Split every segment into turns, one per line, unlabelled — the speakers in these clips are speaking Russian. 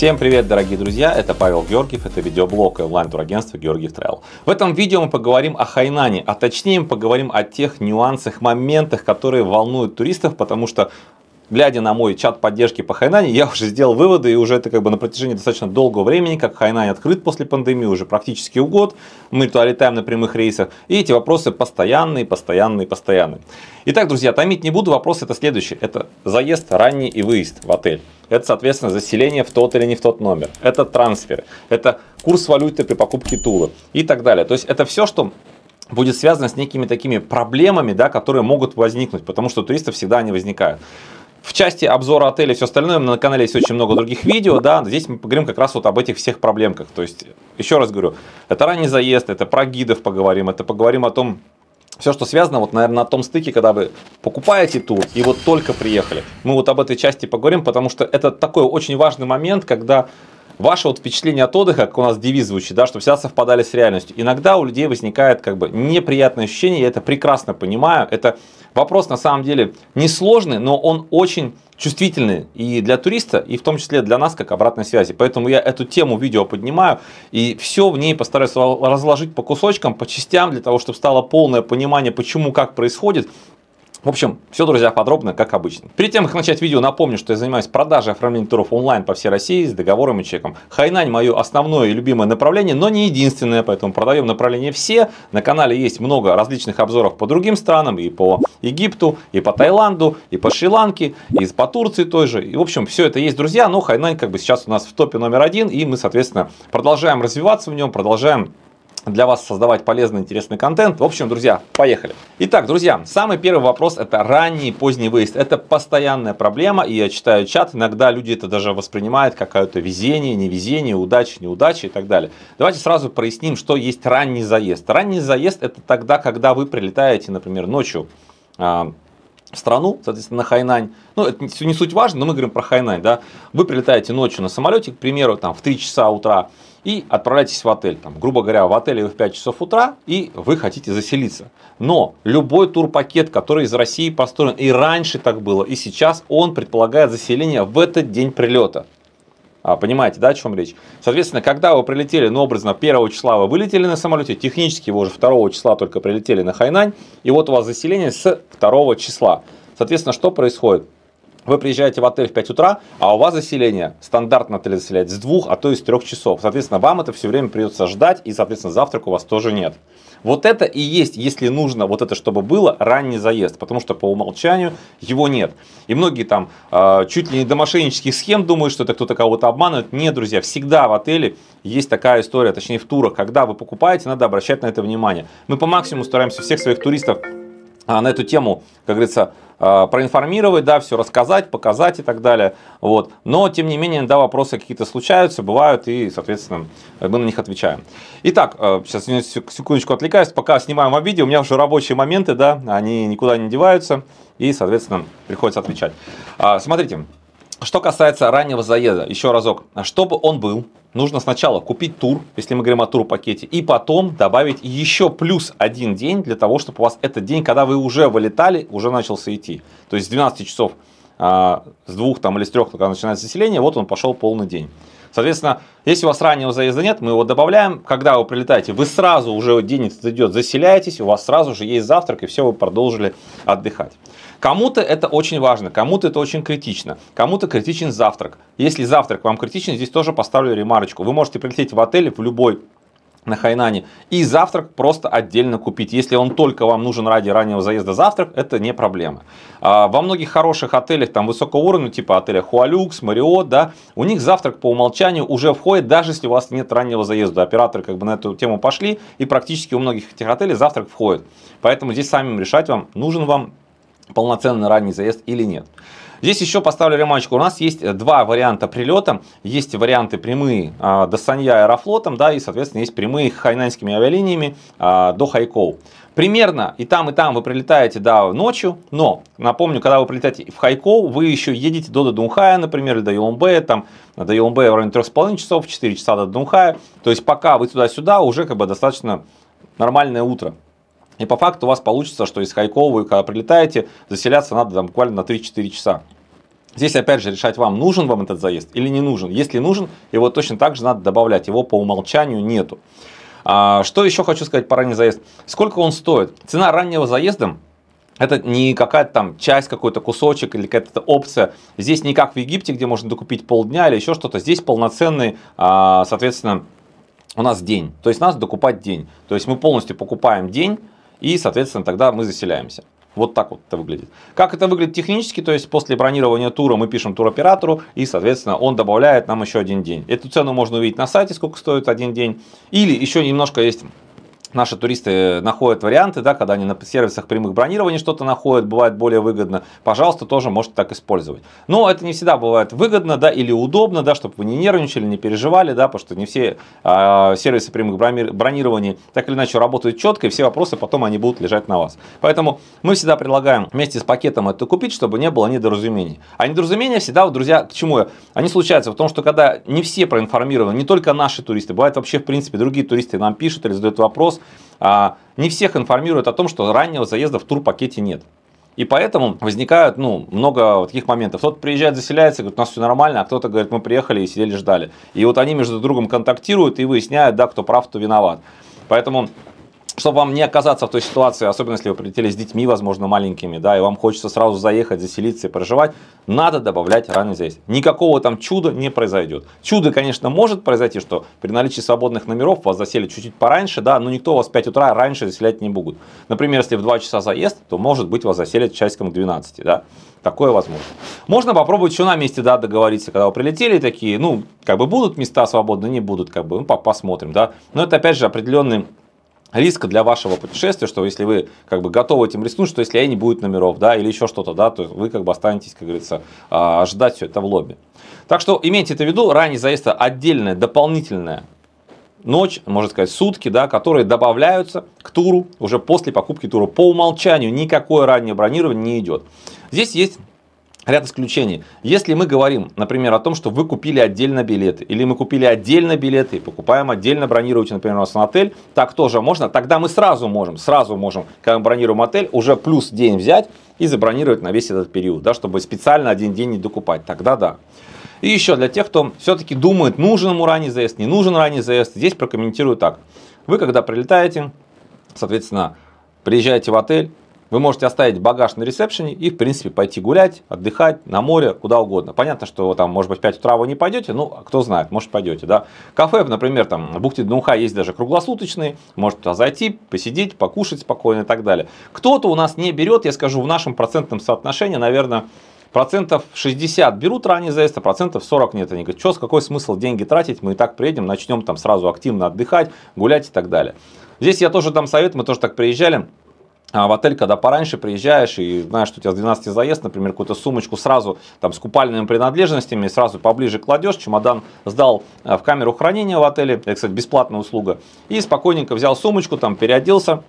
Всем привет, дорогие друзья! Это Павел Георгиев, это видеоблог и онлайн-турагентство Георгиев Travel. В этом видео мы поговорим о Хайнане, а точнее мы поговорим о тех нюансах, моментах, которые волнуют туристов, потому что глядя на мой чат поддержки по Хайнане, я уже сделал выводы, и уже это как бы на протяжении достаточно долгого времени, как Хайнань открыт после пандемии, уже практически в год, мы туда летаем на прямых рейсах, и эти вопросы постоянные, постоянные, постоянные. Итак, друзья, томить не буду, вопрос это следующий. Это заезд, ранний и выезд в отель. Это, соответственно, заселение в тот или не в тот номер. Это трансфер. Это курс валюты при покупке тула и так далее. То есть это все, что будет связано с некими такими проблемами, да, которые могут возникнуть, потому что у туристов всегда они возникают. В части обзора отеля и все остальное на канале есть очень много других видео, да, здесь мы поговорим как раз вот об этих всех проблемках. То есть, еще раз говорю, это ранний заезд, это про гидов поговорим, это поговорим о том, все, что связано, вот, наверное, на том стыке, когда вы покупаете тур и вот только приехали. Мы вот об этой части поговорим, потому что это такой очень важный момент, когда ваше вот впечатление от отдыха, как у нас девиз звучит, да, чтобы всегда совпадали с реальностью. Иногда у людей возникает как бы неприятное ощущение, я это прекрасно понимаю. Это вопрос на самом деле несложный, но он очень чувствительный и для туриста, и в том числе для нас, как обратной связи. Поэтому я эту тему видео поднимаю, и все в ней постараюсь разложить по кусочкам, по частям, для того, чтобы стало полное понимание, почему, как происходит, в общем, все, друзья, подробно, как обычно. Перед тем, как начать видео, напомню, что я занимаюсь продажей оформления туров онлайн по всей России с договором и чеком. Хайнань мое основное и любимое направление, но не единственное, поэтому продаем направление все. На канале есть много различных обзоров по другим странам, и по Египту, и по Таиланду, и по Шри-Ланке, и по Турции той же. И, в общем, все это есть, друзья, но Хайнань как бы сейчас у нас в топе номер один, и мы, соответственно, продолжаем развиваться в нем, продолжаем для вас создавать полезный, интересный контент. В общем, друзья, поехали. Итак, друзья, самый первый вопрос – это ранний, поздний выезд. Это постоянная проблема, и я читаю чат, иногда люди это даже воспринимают как какое-то везение, невезение, удача, неудача и так далее. Давайте сразу проясним, что есть ранний заезд. Ранний заезд – это тогда, когда вы прилетаете, например, ночью а, в страну, соответственно, на Хайнань. Ну, это не суть важно, но мы говорим про Хайнань, да. Вы прилетаете ночью на самолете, к примеру, там в 3 часа утра, и отправляйтесь в отель. Там, грубо говоря, в отеле вы в 5 часов утра и вы хотите заселиться. Но любой турпакет, который из России построен, и раньше так было, и сейчас, он предполагает заселение в этот день прилета. А, понимаете, да, о чем речь? Соответственно, когда вы прилетели, ну, образно, 1 числа вы вылетели на самолете, технически вы уже 2 числа только прилетели на Хайнань, и вот у вас заселение с 2 числа. Соответственно, что происходит? Вы приезжаете в отель в 5 утра, а у вас заселение стандартно отель заселяет с 2, а то и с 3 часов. Соответственно, вам это все время придется ждать, и, соответственно, завтрак у вас тоже нет. Вот это и есть, если нужно, вот это чтобы было, ранний заезд, потому что по умолчанию его нет. И многие там э, чуть ли не до мошеннических схем думают, что это кто-то кого-то обманывает. Нет, друзья, всегда в отеле есть такая история, точнее в турах, когда вы покупаете, надо обращать на это внимание. Мы по максимуму стараемся всех своих туристов а, на эту тему, как говорится, Э, проинформировать, да, все рассказать, показать и так далее. Вот. Но, тем не менее, да, вопросы какие-то случаются, бывают, и, соответственно, мы на них отвечаем. Итак, э, сейчас секундочку отвлекаюсь, пока снимаем вам видео, у меня уже рабочие моменты, да, они никуда не деваются, и, соответственно, приходится отвечать. А, смотрите, что касается раннего заезда, еще разок, чтобы он был, нужно сначала купить тур, если мы говорим о турпакете, и потом добавить еще плюс один день для того, чтобы у вас этот день, когда вы уже вылетали, уже начался идти. То есть с 12 часов, а, с двух там или с трех, когда начинается заселение, вот он пошел полный день. Соответственно, если у вас раннего заезда нет, мы его добавляем. Когда вы прилетаете, вы сразу уже день идет, заселяетесь, у вас сразу же есть завтрак, и все, вы продолжили отдыхать. Кому-то это очень важно, кому-то это очень критично, кому-то критичен завтрак. Если завтрак вам критичен, здесь тоже поставлю ремарочку. Вы можете прилететь в отель в любой на Хайнане. И завтрак просто отдельно купить. Если он только вам нужен ради раннего заезда завтрак, это не проблема. А во многих хороших отелях, там высокого уровня, типа отеля Хуалюкс, Марио, да, у них завтрак по умолчанию уже входит, даже если у вас нет раннего заезда. Операторы как бы на эту тему пошли, и практически у многих этих отелей завтрак входит. Поэтому здесь самим решать вам, нужен вам полноценный ранний заезд или нет. Здесь еще поставлю ремарочку. У нас есть э, два варианта прилета. Есть варианты прямые а, до Санья Аэрофлотом, да, и, соответственно, есть прямые хайнаньскими авиалиниями а, до Хайкоу. Примерно и там, и там вы прилетаете, да, ночью, но, напомню, когда вы прилетаете в Хайкоу, вы еще едете до Дунхая, например, или до Юлмбея, там, до Юлмбея в районе 3,5 часов, 4 часа до Дунхая. То есть, пока вы туда-сюда, уже как бы достаточно нормальное утро. И по факту у вас получится, что из Хайкова вы когда прилетаете, заселяться надо там буквально на 3-4 часа. Здесь, опять же, решать вам, нужен вам этот заезд или не нужен. Если нужен, его точно так же надо добавлять, его по умолчанию нету. А, что еще хочу сказать про ранний заезд? Сколько он стоит? Цена раннего заезда это не какая-то там часть, какой-то кусочек или какая-то опция. Здесь не как в Египте, где можно докупить полдня или еще что-то. Здесь полноценный, а, соответственно, у нас день. То есть нас докупать день. То есть мы полностью покупаем день, и, соответственно, тогда мы заселяемся. Вот так вот это выглядит. Как это выглядит технически, то есть после бронирования тура мы пишем туроператору, и, соответственно, он добавляет нам еще один день. Эту цену можно увидеть на сайте, сколько стоит один день. Или еще немножко есть наши туристы находят варианты, да, когда они на сервисах прямых бронирований что-то находят, бывает более выгодно, пожалуйста, тоже можете так использовать. Но это не всегда бывает выгодно, да, или удобно, да, чтобы вы не нервничали, не переживали, да, потому что не все э, сервисы прямых бронирований так или иначе работают четко, и все вопросы потом они будут лежать на вас. Поэтому мы всегда предлагаем вместе с пакетом это купить, чтобы не было недоразумений. А недоразумения всегда, вот, друзья, к чему я? Они случаются, в том, что когда не все проинформированы, не только наши туристы, бывает вообще, в принципе, другие туристы нам пишут или задают вопрос, плюс а, не всех информируют о том, что раннего заезда в турпакете нет. И поэтому возникают ну, много таких моментов. Кто-то приезжает, заселяется, говорит, у нас все нормально, а кто-то говорит, мы приехали и сидели, ждали. И вот они между другом контактируют и выясняют, да, кто прав, кто виноват. Поэтому чтобы вам не оказаться в той ситуации, особенно если вы прилетели с детьми, возможно, маленькими, да, и вам хочется сразу заехать, заселиться и проживать, надо добавлять ранний заезд. Никакого там чуда не произойдет. Чудо, конечно, может произойти, что при наличии свободных номеров вас засели чуть-чуть пораньше, да, но никто вас в 5 утра раньше заселять не будет. Например, если в 2 часа заезд, то, может быть, вас заселят часиком к 12, да. Такое возможно. Можно попробовать еще на месте, да, договориться, когда вы прилетели, такие, ну, как бы будут места свободны, не будут, как бы, ну, посмотрим, да. Но это, опять же, определенный риска для вашего путешествия, что если вы как бы готовы этим рискнуть, что если не будет номеров, да, или еще что-то, да, то вы как бы останетесь, как говорится, а, ждать все это в лобби. Так что имейте это в виду, ранний заезд это отдельная, дополнительная ночь, можно сказать, сутки, да, которые добавляются к туру уже после покупки тура. По умолчанию никакое раннее бронирование не идет. Здесь есть ряд исключений. Если мы говорим, например, о том, что вы купили отдельно билеты, или мы купили отдельно билеты и покупаем отдельно, бронируете, например, у нас на отель, так тоже можно, тогда мы сразу можем, сразу можем, когда мы бронируем отель, уже плюс день взять и забронировать на весь этот период, да, чтобы специально один день не докупать, тогда да. И еще для тех, кто все-таки думает, нужен ему ранний заезд, не нужен ранний заезд, здесь прокомментирую так. Вы, когда прилетаете, соответственно, приезжаете в отель, вы можете оставить багаж на ресепшене и, в принципе, пойти гулять, отдыхать, на море, куда угодно. Понятно, что там, может быть, в 5 утра вы не пойдете, ну, а кто знает, может, пойдете, да. Кафе, например, там, в бухте Днуха есть даже круглосуточные, может туда зайти, посидеть, покушать спокойно и так далее. Кто-то у нас не берет, я скажу, в нашем процентном соотношении, наверное, Процентов 60 берут ранний заезд, а процентов 40 нет. Они говорят, что, какой смысл деньги тратить, мы и так приедем, начнем там сразу активно отдыхать, гулять и так далее. Здесь я тоже дам совет, мы тоже так приезжали, а в отель, когда пораньше приезжаешь и знаешь, что у тебя с 12 заезд, например, какую-то сумочку сразу там с купальными принадлежностями сразу поближе кладешь, чемодан сдал э, в камеру хранения в отеле, это, кстати, бесплатная услуга, и спокойненько взял сумочку, там переоделся,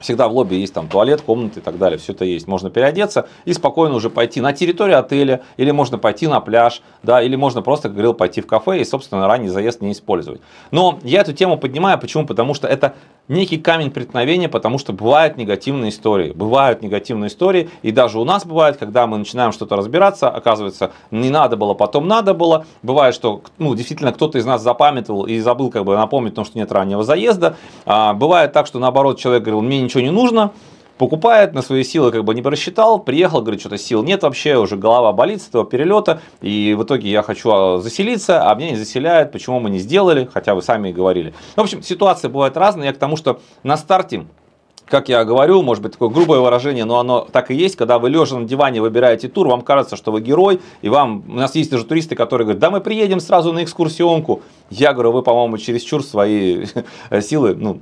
Всегда в лобби есть там туалет, комнаты и так далее. Все это есть. Можно переодеться и спокойно уже пойти на территорию отеля, или можно пойти на пляж, да, или можно просто, как говорил, пойти в кафе и, собственно, ранний заезд не использовать. Но я эту тему поднимаю. Почему? Потому что это некий камень преткновения, потому что бывают негативные истории. Бывают негативные истории, и даже у нас бывает, когда мы начинаем что-то разбираться, оказывается, не надо было, потом надо было. Бывает, что ну, действительно кто-то из нас запамятовал и забыл как бы напомнить, том, что нет раннего заезда. А, бывает так, что наоборот человек говорил, мне ничего не нужно, покупает, на свои силы как бы не просчитал, приехал, говорит, что-то сил нет вообще, уже голова болит с этого перелета, и в итоге я хочу а, заселиться, а меня не заселяют, почему мы не сделали, хотя вы сами и говорили. В общем, ситуации бывают разные, я к тому, что на старте как я говорю, может быть, такое грубое выражение, но оно так и есть, когда вы лежа на диване выбираете тур, вам кажется, что вы герой, и вам, у нас есть даже туристы, которые говорят, да мы приедем сразу на экскурсионку. Я говорю, вы, по-моему, чересчур свои силы, ну,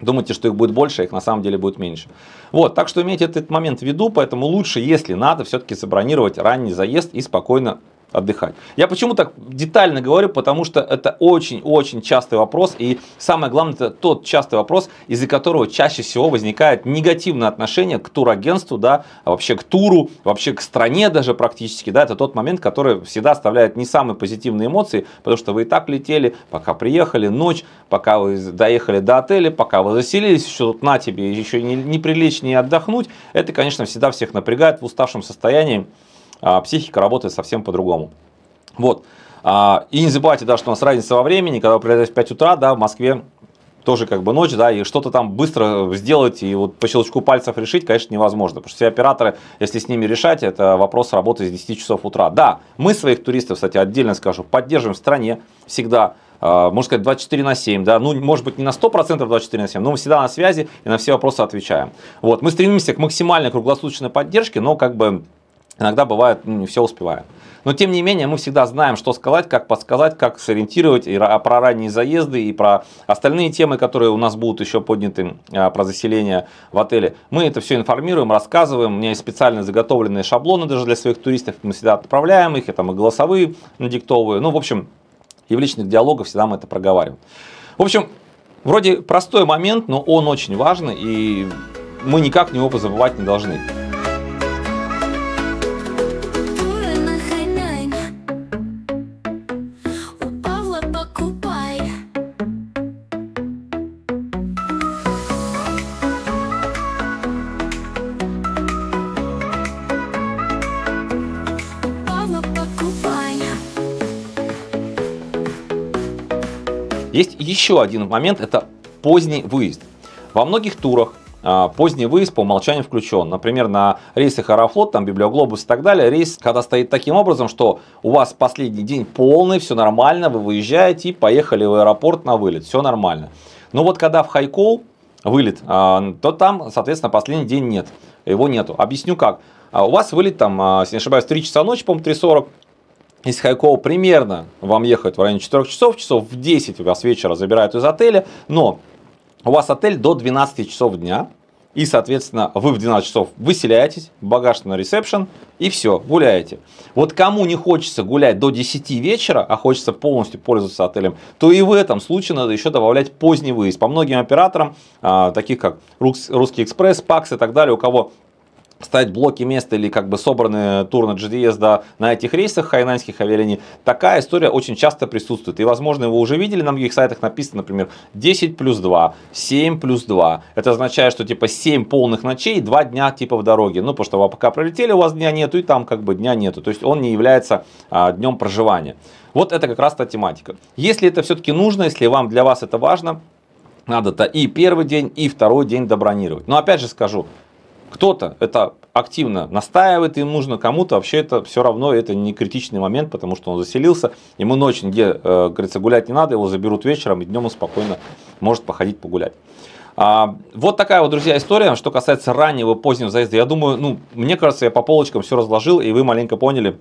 Думаете, что их будет больше, а их на самом деле будет меньше. Вот, так что имейте этот момент в виду, поэтому лучше, если надо, все-таки забронировать ранний заезд и спокойно отдыхать. Я почему так детально говорю, потому что это очень-очень частый вопрос, и самое главное, это тот частый вопрос, из-за которого чаще всего возникает негативное отношение к турагентству, да, а вообще к туру, вообще к стране даже практически, да, это тот момент, который всегда оставляет не самые позитивные эмоции, потому что вы и так летели, пока приехали, ночь, пока вы доехали до отеля, пока вы заселились, еще тут на тебе, еще не, не прилечь, не отдохнуть, это, конечно, всегда всех напрягает в уставшем состоянии, а психика работает совсем по-другому. Вот. А, и не забывайте, да, что у нас разница во времени, когда вы приезжаете в 5 утра, да, в Москве тоже как бы ночь, да, и что-то там быстро сделать и вот по щелчку пальцев решить, конечно, невозможно. Потому что все операторы, если с ними решать, это вопрос работы с 10 часов утра. Да, мы своих туристов, кстати, отдельно скажу, поддерживаем в стране всегда, а, можно сказать, 24 на 7, да, ну, может быть, не на 100% 24 на 7, но мы всегда на связи и на все вопросы отвечаем. Вот, мы стремимся к максимальной круглосуточной поддержке, но как бы Иногда бывает, ну, не все успеваем. Но тем не менее, мы всегда знаем, что сказать, как подсказать, как сориентировать и про ранние заезды, и про остальные темы, которые у нас будут еще подняты, а, про заселение в отеле. Мы это все информируем, рассказываем. У меня есть специально заготовленные шаблоны даже для своих туристов. Мы всегда отправляем их, я там и голосовые диктовые. Ну, в общем, и в личных диалогах всегда мы это проговариваем. В общем, вроде простой момент, но он очень важный, и мы никак его забывать не должны. Есть еще один момент, это поздний выезд. Во многих турах а, поздний выезд по умолчанию включен. Например, на рейсах Аэрофлот, там Библиоглобус и так далее, рейс когда стоит таким образом, что у вас последний день полный, все нормально, вы выезжаете и поехали в аэропорт на вылет, все нормально. Но вот когда в хайкол вылет, а, то там, соответственно, последний день нет, его нету. Объясню как. А, у вас вылет там, если не ошибаюсь, 3 часа ночи, по-моему, 3.40, из Хайкоу примерно вам ехать в районе 4 часов, часов в 10 у вас вечера забирают из отеля, но у вас отель до 12 часов дня, и, соответственно, вы в 12 часов выселяетесь, багаж на ресепшн, и все, гуляете. Вот кому не хочется гулять до 10 вечера, а хочется полностью пользоваться отелем, то и в этом случае надо еще добавлять поздний выезд. По многим операторам, а, таких как Русский экспресс, ПАКС и так далее, у кого ставить блоки места или как бы собранные тур на GDS да, на этих рейсах хайнаньских авиалиний, такая история очень часто присутствует. И, возможно, вы уже видели, на многих сайтах написано, например, 10 плюс 2, 7 плюс 2. Это означает, что типа 7 полных ночей, 2 дня типа в дороге. Ну, потому что вы пока пролетели, у вас дня нету, и там как бы дня нету. То есть он не является а, днем проживания. Вот это как раз та тематика. Если это все-таки нужно, если вам для вас это важно, надо-то и первый день, и второй день добронировать. Но опять же скажу, кто-то это активно настаивает, им нужно кому-то, вообще это все равно, это не критичный момент, потому что он заселился, ему ночью где, э, говорится, гулять не надо, его заберут вечером, и днем он спокойно может походить погулять. А, вот такая вот, друзья, история, что касается раннего и позднего заезда. Я думаю, ну, мне кажется, я по полочкам все разложил, и вы маленько поняли,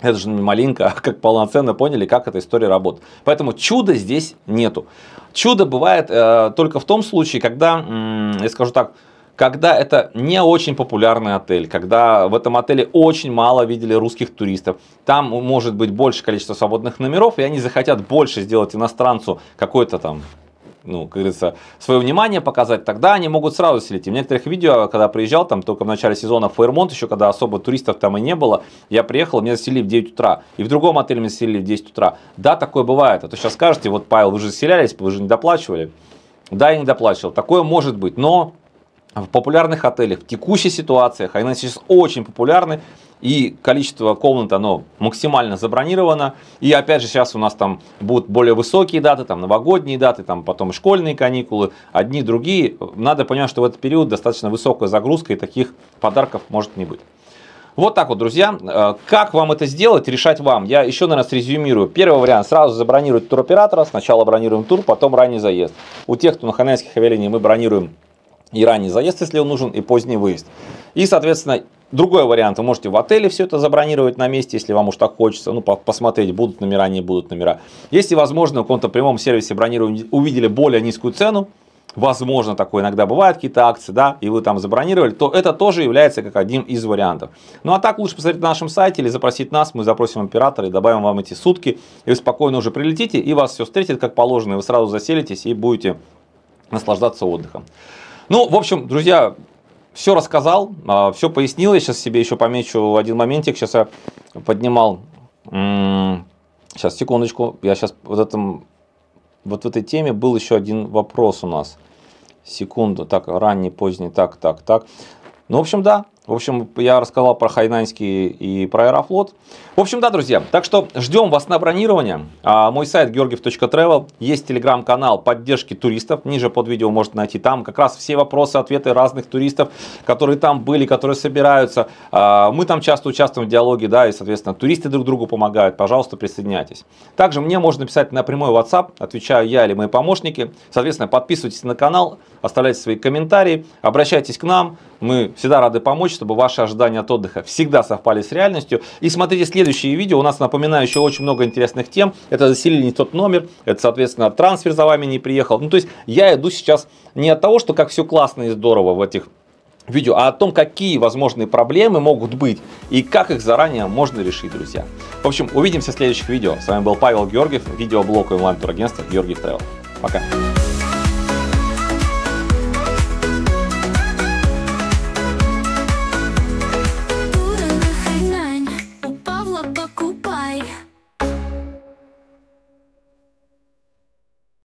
это же не маленько, а как полноценно поняли, как эта история работает. Поэтому чуда здесь нету. Чудо бывает э, только в том случае, когда, я скажу так, когда это не очень популярный отель, когда в этом отеле очень мало видели русских туристов, там может быть больше количество свободных номеров, и они захотят больше сделать иностранцу какой-то там ну, как говорится, свое внимание показать, тогда они могут сразу селить. И в некоторых видео, когда приезжал, там только в начале сезона в Фейермонт, еще когда особо туристов там и не было, я приехал, меня заселили в 9 утра. И в другом отеле меня заселили в 10 утра. Да, такое бывает. А то сейчас скажете, вот, Павел, вы же заселялись, вы же не доплачивали. Да, я не доплачивал. Такое может быть, но а в популярных отелях в текущей ситуации, они а сейчас очень популярны, и количество комнат оно максимально забронировано. И опять же сейчас у нас там будут более высокие даты, там новогодние даты, там потом школьные каникулы, одни, другие. Надо понимать, что в этот период достаточно высокая загрузка и таких подарков может не быть. Вот так вот, друзья. Э, как вам это сделать, решать вам. Я еще, наверное, срезюмирую. Первый вариант. Сразу забронировать туроператора. Сначала бронируем тур, потом ранний заезд. У тех, кто на ханайских авиалиниях, мы бронируем и ранний заезд, если он нужен, и поздний выезд. И, соответственно, другой вариант, вы можете в отеле все это забронировать на месте, если вам уж так хочется, ну, посмотреть, будут номера, не будут номера. Если, возможно, в каком-то прямом сервисе бронирования увидели более низкую цену, возможно, такое иногда бывает, какие-то акции, да, и вы там забронировали, то это тоже является как одним из вариантов. Ну, а так лучше посмотреть на нашем сайте или запросить нас, мы запросим оператора и добавим вам эти сутки, и вы спокойно уже прилетите, и вас все встретит как положено, и вы сразу заселитесь и будете наслаждаться отдыхом. Ну, в общем, друзья, все рассказал, а, все пояснил. Я сейчас себе еще помечу один моментик. Сейчас я поднимал... Сейчас, секундочку. Я сейчас вот, этом, вот в этой теме был еще один вопрос у нас. Секунду. Так, ранний, поздний, так, так, так. Ну, в общем, да, в общем, я рассказал про Хайнаньский и про Аэрофлот. В общем, да, друзья, так что ждем вас на бронирование. А, мой сайт georgiev.travel, есть телеграм-канал поддержки туристов, ниже под видео можете найти там как раз все вопросы, ответы разных туристов, которые там были, которые собираются. А, мы там часто участвуем в диалоге, да, и, соответственно, туристы друг другу помогают, пожалуйста, присоединяйтесь. Также мне можно писать на прямой WhatsApp, отвечаю я или мои помощники. Соответственно, подписывайтесь на канал, оставляйте свои комментарии, обращайтесь к нам, мы всегда рады помочь помочь, чтобы ваши ожидания от отдыха всегда совпали с реальностью. И смотрите следующие видео, у нас, напоминаю, еще очень много интересных тем. Это заселили не тот номер, это, соответственно, трансфер за вами не приехал. Ну, то есть я иду сейчас не от того, что как все классно и здорово в этих видео, а о том, какие возможные проблемы могут быть и как их заранее можно решить, друзья. В общем, увидимся в следующих видео. С вами был Павел Георгиев, видеоблог онлайн-турагентства Георгиев Travel. Пока.